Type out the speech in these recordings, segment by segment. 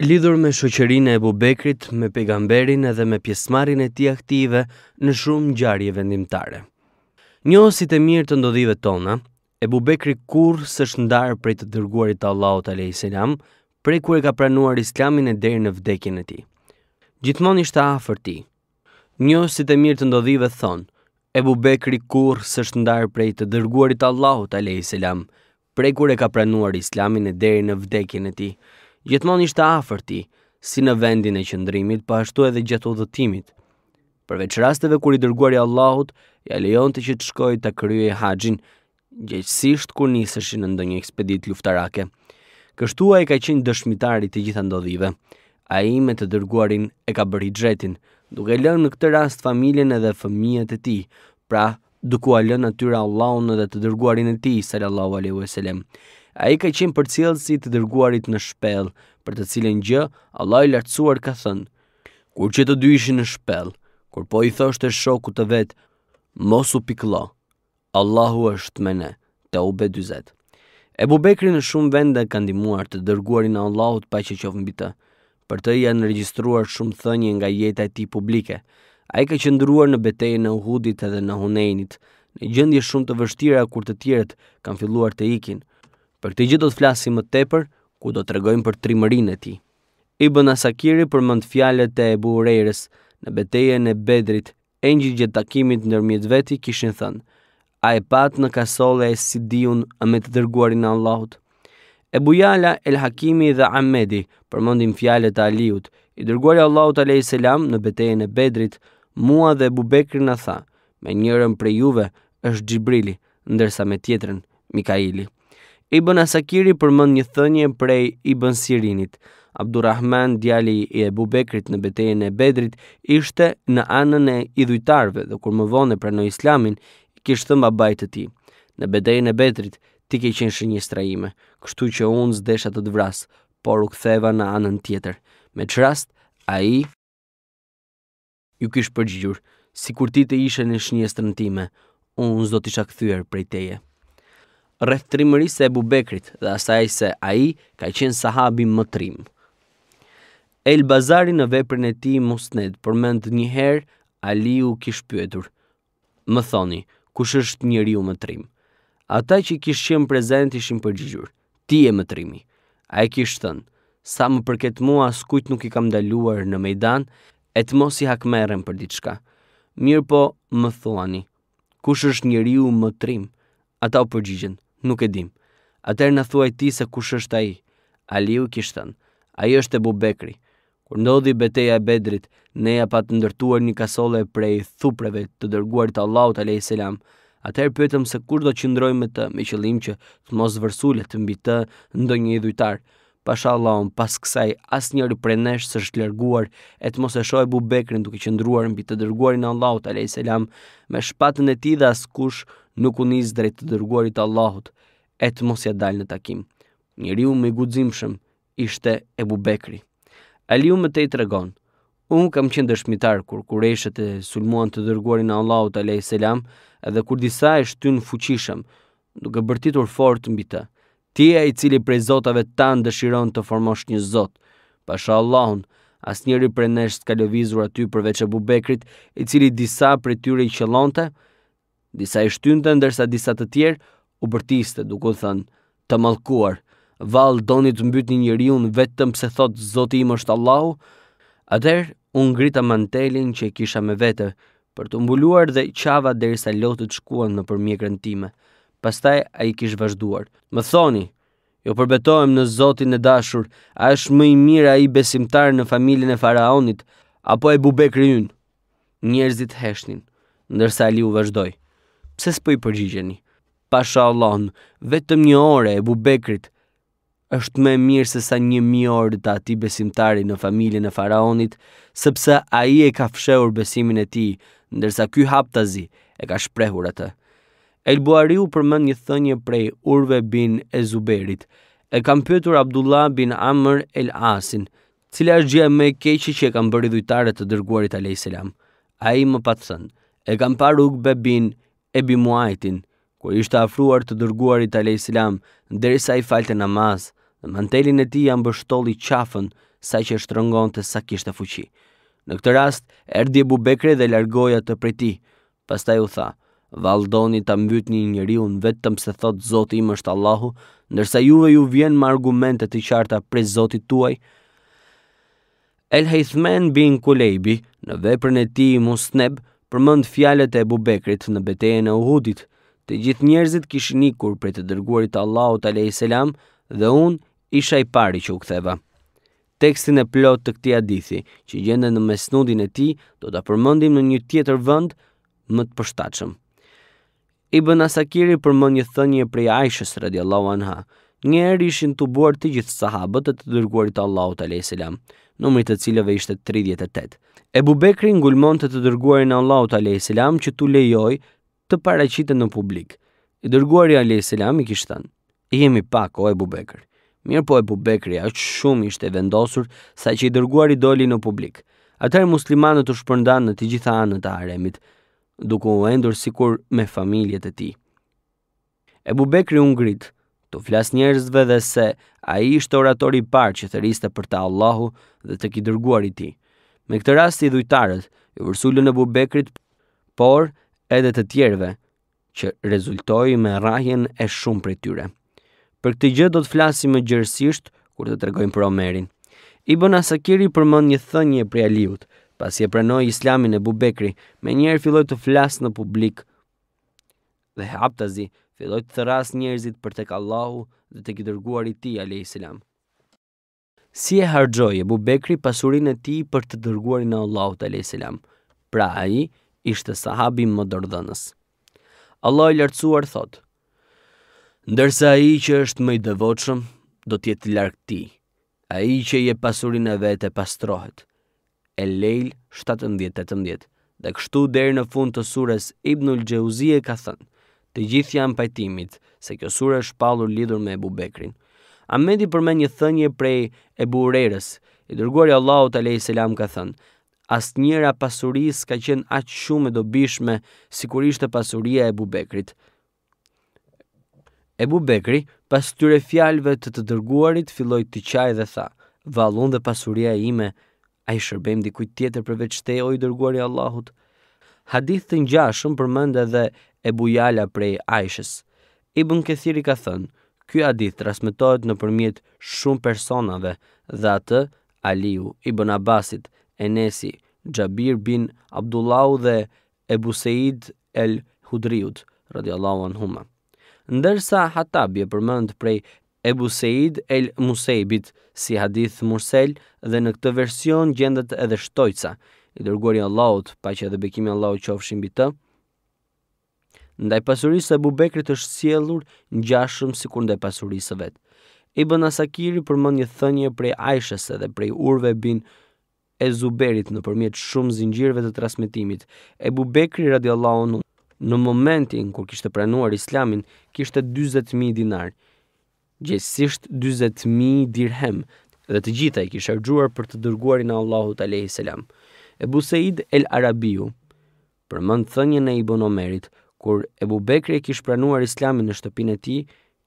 lidhur me shoqërinë e Ebu Bekrit, me pejgamberin edhe me pjesëmarrjen e tij aktive në shumë ngjarje vendimtare. Njohësit e mirë të ndodhive tona, Ebu Bekri kur së shëndarë prej të dërguarit të Allahot a.s. prej kur e ka pranuar islamin e deri në vdekjen e ti. Gjitmon ishte a ti. Njohësit e mirë të ndodhive thonë, Ebu Bekri kur së shëndarë prej të dërguarit të Allahot a.s. prej kur e ka pranuar islamin e deri në vdekjen e ti gjithmonë ishte afër ti, si në vendin e qëndrimit, po ashtu edhe gjatë udhëtimit. Përveç rasteve kur i dërguari i Allahut ja lejonte që të shkojë të kryejë haxhin, gjithsesi kur niseshin në ndonjë ekspeditë luftarake. Kështu ai ka qenë dëshmitari të gjitha ndodhive. Ai me të dërguarin e ka bërë xhetin, duke lënë në këtë rast familjen edhe fëmijët e tij. Pra, duke u lënë atyra Allahun edhe të dërguarin e tij sallallahu alaihi wasallam. A i ka qenë për si të dërguarit në shpel, për të cilën gjë, Allah i lartësuar ka thënë, kur që të dy ishin në shpel, kur po i thoshtë e shoku të vetë, mos u pikla, Allahu është me ne, të ube dyzet. E bubekri në shumë vende ka ndimuar të dërguarin a Allahut pa që qofën bitë, për të janë registruar shumë thënje nga jeta e ti publike, a i ka qëndruar në beteje në uhudit edhe në hunenit, në gjëndje shumë të vështira kur të tjeret kanë filluar të ikin, Për këtë gjë do të flasim më tepër ku do të rregojmë për trimërinë e tij. Ibn Asakiri përmend fjalët e Ebu Hurajres në betejën e Bedrit, engjëjt që takimit ndërmjet veti kishin thënë: "A e pat në kasolle e Sidiun me të dërguarin e Allahut?" Ebu Jala El Hakimi dhe Ahmedi përmendin fjalët e Aliut, i dërguari Allahut alayhis salam në betejën e Bedrit, mua dhe bubekri Bekri na tha: "Me njërin prej juve është Xhibrili, ndërsa me tjetrin Mikaili." Ibn Asakiri përmend një thënie prej Ibn Sirinit. Abdurrahman, djali i Ebu Bekrit në betejën e Bedrit, ishte në anën e idhujtarve dhe kur më vonë pranoi Islamin, kishte thënë babait të tij: "Në betejën e Bedrit ti ke qenë shënjestra strajime, kështu që unë zdesha të të vras, por u ktheva në anën tjetër." Me që rast, a i ju kishë përgjyur, si kur ti të ishe në shënjestrën time, unë zdo isha këthyër prej teje rreth trimërisë e Abu Bekrit dhe asaj se ai ka qenë sahabi më trim. El Bazari në veprën e tij Musned përmend një herë Aliu kish pyetur: "Më thoni, kush është njeriu më trim?" Ata që kishë qenë prezent ishin përgjigjur, ti e më trimi. A e thënë, sa më përket mua as nuk i kam daluar në mejdan, e të mos i hakmeren për diçka. Mirë po, më thuani, kush është njeriu më trim? Ata u përgjigjën: nuk e dim. Atër në thuaj ti se kush është aji. Aliu kishtën, Ai është e bubekri. Kur ndodhi beteja e bedrit, ne ja patë ndërtuar një kasole prej thupreve të dërguar të Allahut a lejë selam. Atër pëtëm se kur do qëndroj me të, me qëllim që të mos vërsullet të mbi të ndonjë një Pasha Allahun pas kësaj asnjëri prej nesh së është larguar e të mos e shohë Bubekrin duke qëndruar mbi të dërguarin e Allahut alayhis salam me shpatën e tij dhe kush nuk u nis drejt të dërguarit të Allahut e të mos ia dalë në takim. Njëriu me guximshëm ishte e Bubekri. Aliu më tej tregon: Unë kam qenë dëshmitar kur kurëshët e sulmuan të dërguarin e Allahut alayhis salam kur disa e shtyn fuqishëm duke bërtitur fort mbi të. Bitë. Ti i cili prej zotave tanë dëshiron të formosh një zot. Pasha Allahun, as njëri prej nesh ka lëvizur aty përveq e bubekrit, i cili disa prej tyre i qëllonte, disa i shtynte, ndërsa disa të tjerë, u bërtiste, duku thënë, të malkuar. Val doni të mbyt një njëri unë vetëm se thotë zoti im është Allahu, atër unë grita mantelin që i kisha me vete, për të mbuluar dhe qava dhe i lotët shkuan në përmjekrën time pastaj a i kishë vazhduar. Më thoni, jo përbetohem në zotin e dashur, a është më i mirë a i besimtar në familjen e faraonit, apo e bubekri yn? Njerëzit heshtin, ndërsa li u vazhdoj. Pse s'po i përgjigjeni? Pasha Allahun, vetëm një ore e bubekrit është më e mirë se sa një mi orë të ati besimtari në familjen e faraonit, sepse a i e ka fsheur besimin e ti, ndërsa ky haptazi e ka shprehur atë. El Buari u përmën një thënje prej Urve bin e Zuberit, e kam pëtur Abdullah bin Amr el Asin, cila është gjë e me keqi që e kam bërë dhujtarët të dërguarit a.s. A i më patë thënë, e kam paruk bebin bin e bimuajtin, ku ishte afruar të dërguarit a.s. ndërë derisa i falte namaz, dhe mantelin e ti janë bështoli qafën sa që është të sa kishte të fuqi. Në këtë rast, erdi e bubekre dhe largoi të prej ti, Pastaj u ju Valdoni ta mbytni një njeriu vetëm se thot Zoti im është Allahu, ndërsa juve ju vjen me argumente të qarta prej Zotit tuaj. El hejthmen bin Kulaybi, në veprën e tij Musneb, përmend fjalët e bubekrit në betejën e Uhudit. Të gjithë njerëzit kishin ikur për të dërguarit te Allahu Alayhis salam dhe unë isha i pari që u ktheva. Tekstin e plot të këtij hadithi, që gjende në mesnudin e tij, do ta përmendim në një tjetër vend më të përshtatshëm. Ibn Asakiri më një thënje prej Aishës radiallahu anha, njerë ishin të buar të gjithë sahabët të të dërguarit Allahut a.s. Numërit të cilëve ishte 38. Ebu Bekri ngulmon të të dërguarin Allahut a.s. që tu lejoj të paracitën në publik. I dërguari a.s. i kishtan, i jemi pak o Ebu Bekri. Mirë po Ebu Bekri aqë shumë ishte vendosur sa që i dërguari doli në publik. Atër muslimanët u shpërndanë në të gjitha anët a haremit, duke u endur sikur me familjet e tij. Ebu Bekri u ngrit, të flas njerëzve dhe se a i ishte orator i parë që të riste për ta Allahu dhe të ki dërguar i ti. Me këtë rast i dhujtarët, i vërsullën e bubekrit, por edhe të tjerve, që rezultoj me rahjen e shumë për tyre. Për këtë gjë do të flasim më gjërësisht kur të tregojmë për Omerin. Ibn Asakiri përmën një thënje për aliut, pas e pranoj islamin e bubekri, me njerë filloj të flas në publik. Dhe haptazi, filloj të thëras njerëzit për tek Allahu dhe të kidërguar i ti, a.s. Si e hargjoj e bubekri pasurin e ti për të dërguar i në Allahu, a.s. Pra a i, ishte sahabi më dërdhënës. Allah i lartësuar thotë, Ndërsa a i që është më i dëvoqëm, do tjetë larkë ti. A i që i pasurin e vete pastrohet e lejl 17-18. Dhe kështu deri në fund të surës Ibnul Gjeuzie ka thënë, të gjithë janë pajtimit se kjo surë është palur lidur me Ebu Bekrin. Amedi përmen një thënje prej Ebu Rerës, i dërguari Allahu të lejë selam ka thënë, asë njëra pasuris ka qenë aqë shumë e dobishme si kur ishte pasuria Ebu Bekrit. Ebu Bekri, pas të tyre fjalve të të dërguarit, filloj të qaj dhe tha, valun dhe pasuria ime, A i shërbem dikujt tjetër përveç te o i dërguar i Allahut? Hadith të njashëm përmënda edhe e bujala prej Aishës. Ibn Kethiri ka thënë, ky hadith transmitohet në përmjet shumë personave dhe atë Aliu, Ibn Abbasit, Enesi, Gjabir bin Abdullahu dhe Ebu Seid el Hudriut, radiallahu anhuma. Ndërsa Hatabje përmënd prej Ebu Seid el Musejbit, si hadith Mursel, dhe në këtë version gjendet edhe shtojca, i dërguari i Allahut, pa që edhe bekimi Allahut qofshin mbi të. Ndaj pasurisë e Bubekrit është sjellur ngjashëm sikur ndaj pasurisë vet. Ibn Asakir përmend një thënie prej Aishës edhe prej Urve bin e Zuberit nëpërmjet shumë zinxhirëve të transmetimit. Ebu Bekri radhiyallahu anhu në momentin kur kishte pranuar Islamin kishte 40000 dinarë gjithsisht 40.000 dirhem dhe të gjitha i kishë rëgjuar për të dërguarin Allahut Alehi Selam. Ebu Seid El Arabiu, për mëndë thënjën e Ibon Omerit, kur Ebu Bekri kishë pranuar islamin në shtëpin e ti,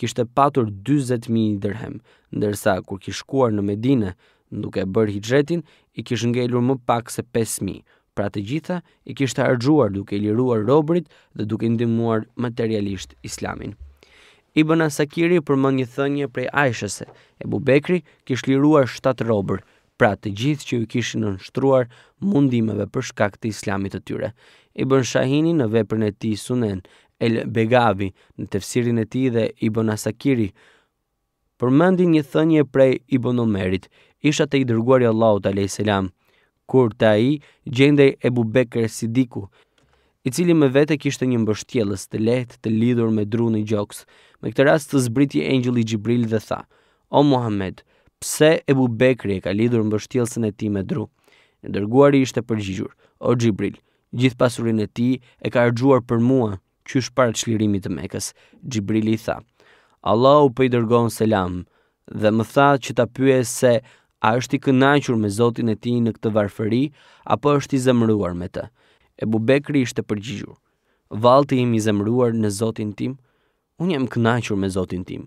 kishte patur 40.000 dirhem, ndërsa kur kishë kuar në Medine, nduke e bërë hijretin, i kishë ngelur më pak se 5.000 pra të gjitha i kishtë arëgjuar duke i liruar robrit dhe duke ndimuar materialisht islamin i bëna sakiri për më një thënje prej ajshëse, e bubekri kish liruar 7 robër, pra të gjithë që ju kishin në nështruar mundimeve për shkak të islamit të tyre. I bën Shahini në veprën e ti sunen, El Begavi në tefsirin e ti dhe i bën Asakiri, përmëndi një thënje prej i bën Omerit, isha të i dërguar i Allahut a.s. Kur të a i, gjende e bubekre Sidiku, i cili me vete kishtë një mbështjeles të lehtë të lidur me drunë i gjokës, Në këtë rast të zbriti Angeli Gjibril dhe tha, O Muhammed, pse Ebu Bekri e ka lidhur më bështjelsen e ti me dru? Në dërguari ishte përgjigjur, O Gjibril, gjithë pasurin e ti e ka rëgjuar për mua, që është parë qlirimit të mekës, Gjibril i tha, Allah u për po i selam, dhe më tha që ta pyë se a është i kënaqur me Zotin e ti në këtë varfëri, apo është i zemruar me të. Ebu Bekri ishte përgjigjur, Valti im i zemruar në Zotin tim, unë jam kënaqur me Zotin tim.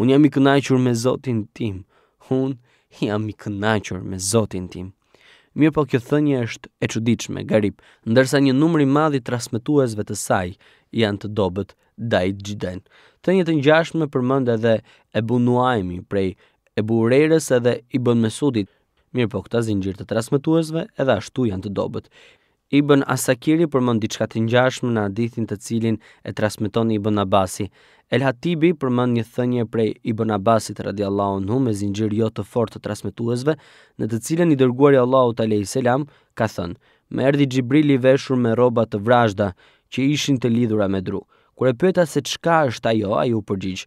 Unë jam i kënaqur me Zotin tim. Unë jam i kënaqur me Zotin tim. Mirë po kjo thënje është e çuditshme, garip, ndërsa një numër i madh i transmetuesve të saj janë të dobët Dai Jiden. një të ngjashme përmend edhe e Nuaimi prej e Urerës edhe Ibn Mesudit. Mirë po këta zinxhir të transmetuesve edhe ashtu janë të dobët. Ibn Asakiri përmend diçka të ngjashme në hadithin të cilin e transmeton Ibn Abasi. El Hatibi përmend një thënie prej Ibn Abasit radhiyallahu anhu me zinxhir jo të fortë të transmetuesve, në të cilën i dërguari Allahu te alej selam ka thënë: "Më erdhi Xhibril i veshur me rroba të vrazhda që ishin të lidhura me dru. Kur e pyeta se çka është ajo, ai u përgjigj: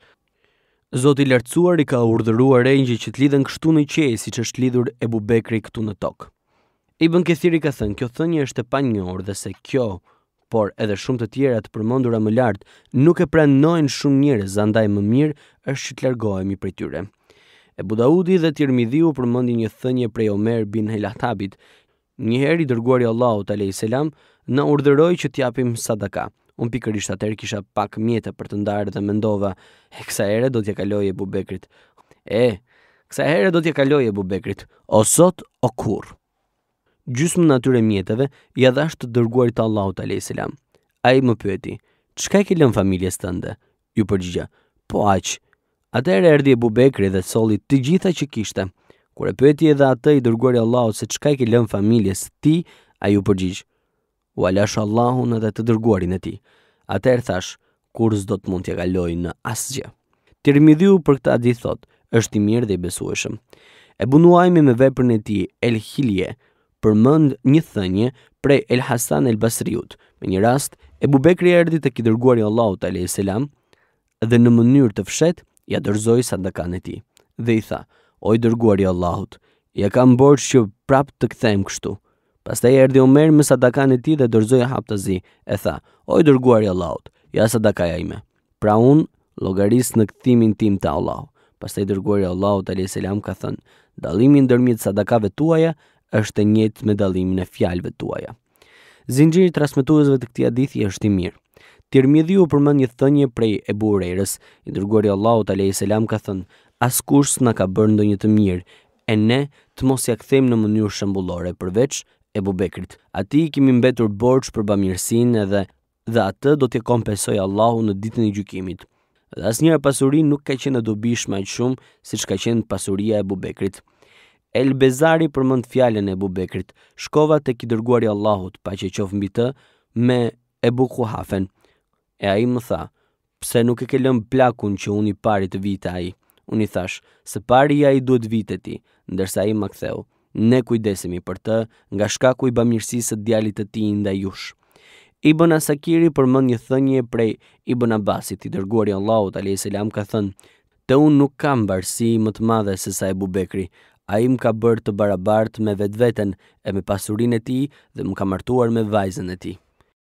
Zoti lartësuar i ka urdhëruar rengjë që të lidhen kështu në qej, siç është lidhur Ebubekri këtu në tokë. Ibn Kethiri ka thënë, kjo thënje është e panjohur dhe se kjo, por edhe shumë të tjera të përmendura më lart, nuk e pranojnë shumë njerëz, andaj më mirë është që të largohemi prej tyre. E Budaudi dhe Tirmidhiu përmendin një thënie prej Omer bin Helatabit, një herë i dërguari Allahu te alay selam, na urdhëroi që të japim sadaka. Un pikërisht atëherë kisha pak mjete për të ndarë dhe mendova, e kësa ere do t'ja kaloj e bubekrit. E, kësa ere do t'ja kaloj e bubekrit, o sot o kurë gjysmë në atyre mjetëve, ja dhe të dërguar të Allahut a.s. A i më pyeti, qëka i ke lënë familjes të ndë? Ju përgjigja, po aqë. Atëherë erdi e bubekri dhe soli të gjitha që kishte. Kure pyeti edhe atë i dërguar i Allahut se qëka i ke lënë familjes ti, a ju përgjigjë. U alash Allahun edhe të dërguarin e ti. Atëherë thash, kur zdo të mund të galoj në asgjë. Tirmidhiu për këta dithot, thot, është i mirë dhe i besueshëm. E bunuajmi me veprën e ti, El Hilje, përmënd një thënie prej El Hasan El Basriut. Me një rast, Ebu Bekri erdhi tek i dërguari Allahu te alayhis salam dhe në mënyrë të fshet ja dorëzoi sadakan e tij. Dhe i tha: "O i dërguari i Allahut, ja kam borë që prap të kthejmë kështu." Pastaj erdhi Omer me sadakan e tij dhe të zi, e tha: "O i dërguari i Allahut, ja sadakaja ime." Pra un llogaris në kthimin tim te Allahu. Pastaj dërguari i Allahut alayhis salam ka thënë: "Dallimi ndërmjet sadakave tuaja është e njëjtë me dallimin e fjalëve tuaja. Zinxhiri i transmetuesve të këtij hadithi është i mirë. Tirmidhi u përmend një thënie prej Ebu Urerës, i dërguari Allahut alayhi salam ka thënë: "Askush s'na ka bërë ndonjë të mirë, e ne të mos ia kthejmë në mënyrë shëmbullore përveç Ebu Bekrit. Ati i kemi mbetur borç për bamirësinë edhe dhe atë do t'i kompensoj Allahu në ditën e gjykimit. Dhe asnjëra pasuri nuk ka qenë dobishme aq shumë siç ka qenë pasuria e Ebu Bekrit." El Bezari përmend fjalën e Abu Bekrit, shkova te i dërguari i Allahut, paqë qof mbi të, me Ebu Kuhafen. E ai më tha: "Pse nuk e ke lënë plakun që unë i pari të vitë ai?" Unë i thash: "Se pari ja i duhet vitë ti." Ndërsa ai më ktheu: "Ne kujdesemi për të, nga shkaku i bamirësisë së djalit të tij ndaj jush." Ibn Asakiri përmend një thënie prej Ibn Abbasit, i dërguari i Allahut alayhis salam ka thënë: Të unë nuk kam barësi më të madhe se sa e bubekri, a im ka bërë të barabartë me vetë vetën e me pasurin e ti dhe më ka martuar me vajzën e ti.